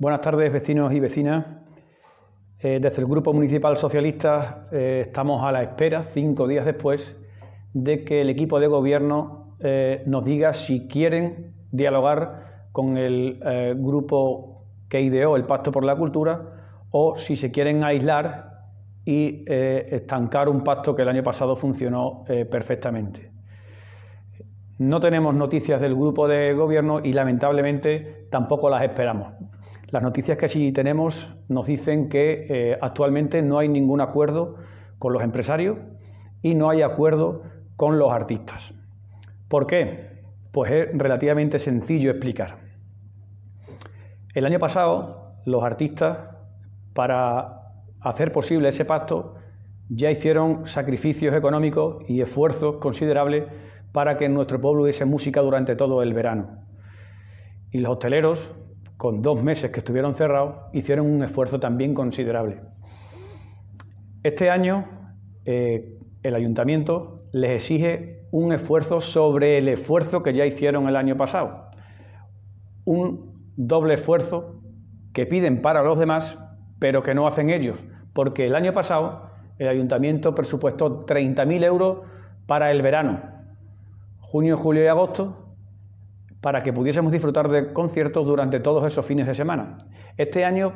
Buenas tardes, vecinos y vecinas. Eh, desde el Grupo Municipal Socialista eh, estamos a la espera, cinco días después, de que el equipo de gobierno eh, nos diga si quieren dialogar con el grupo que ideó el Pacto por la Cultura o si se quieren aislar y estancar un pacto que el año pasado funcionó perfectamente. No tenemos noticias del grupo de gobierno y lamentablemente tampoco las esperamos. Las noticias que sí tenemos nos dicen que eh, actualmente no hay ningún acuerdo con los empresarios y no hay acuerdo con los artistas. ¿Por qué? Pues es relativamente sencillo explicar. El año pasado, los artistas, para hacer posible ese pacto, ya hicieron sacrificios económicos y esfuerzos considerables para que en nuestro pueblo hubiese música durante todo el verano. Y los hosteleros, con dos meses que estuvieron cerrados, hicieron un esfuerzo también considerable. Este año eh, el ayuntamiento les exige un esfuerzo sobre el esfuerzo que ya hicieron el año pasado. Un doble esfuerzo que piden para los demás, pero que no hacen ellos, porque el año pasado el ayuntamiento presupuestó 30.000 euros para el verano, junio, julio y agosto, para que pudiésemos disfrutar de conciertos durante todos esos fines de semana. Este año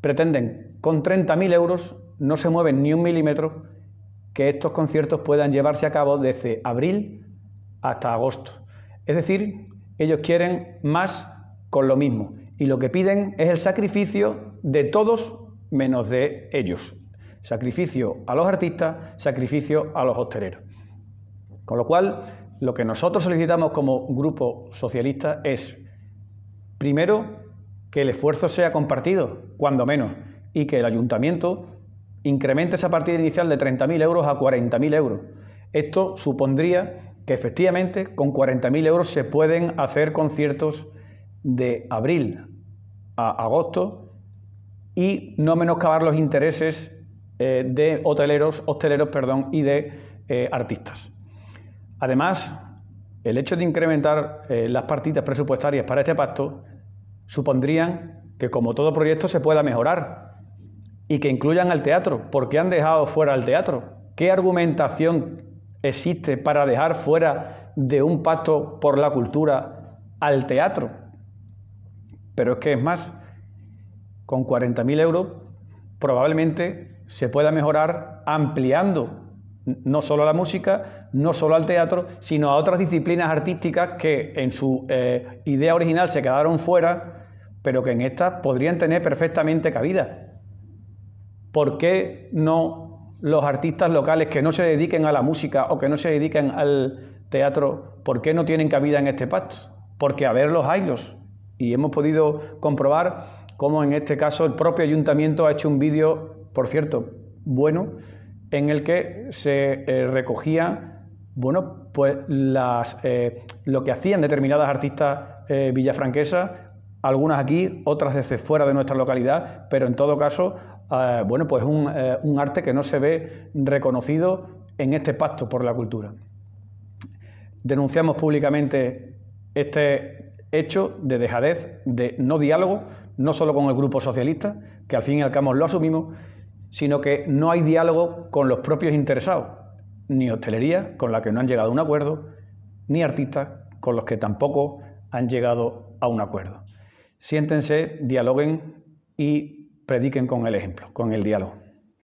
pretenden, con 30.000 euros, no se mueven ni un milímetro, que estos conciertos puedan llevarse a cabo desde abril hasta agosto. Es decir, ellos quieren más con lo mismo. Y lo que piden es el sacrificio de todos menos de ellos. Sacrificio a los artistas, sacrificio a los hosteleros. Con lo cual, lo que nosotros solicitamos como grupo socialista es, primero, que el esfuerzo sea compartido, cuando menos, y que el ayuntamiento incremente esa partida inicial de 30.000 euros a 40.000 euros. Esto supondría que efectivamente con 40.000 euros se pueden hacer conciertos de abril a agosto y no menoscabar los intereses eh, de hoteleros, hosteleros perdón, y de eh, artistas. Además, el hecho de incrementar eh, las partidas presupuestarias para este pacto supondrían que, como todo proyecto, se pueda mejorar y que incluyan al teatro. porque han dejado fuera al teatro? ¿Qué argumentación existe para dejar fuera de un pacto por la cultura al teatro? Pero es que es más, con 40.000 euros probablemente se pueda mejorar ampliando no solo a la música, no solo al teatro, sino a otras disciplinas artísticas que en su eh, idea original se quedaron fuera, pero que en estas podrían tener perfectamente cabida. ¿Por qué no los artistas locales que no se dediquen a la música o que no se dediquen al teatro, por qué no tienen cabida en este pacto? Porque a ver los haylos. Y hemos podido comprobar cómo en este caso el propio ayuntamiento ha hecho un vídeo, por cierto, bueno, en el que se eh, recogía bueno, pues las, eh, lo que hacían determinadas artistas eh, villafranquesas, algunas aquí, otras desde fuera de nuestra localidad, pero en todo caso, bueno, pues un, un arte que no se ve reconocido en este pacto por la cultura. Denunciamos públicamente este hecho de dejadez, de no diálogo, no solo con el Grupo Socialista, que al fin y al cabo lo asumimos, sino que no hay diálogo con los propios interesados, ni hostelería con la que no han llegado a un acuerdo, ni artistas con los que tampoco han llegado a un acuerdo. Siéntense, dialoguen y prediquen con el ejemplo, con el diálogo.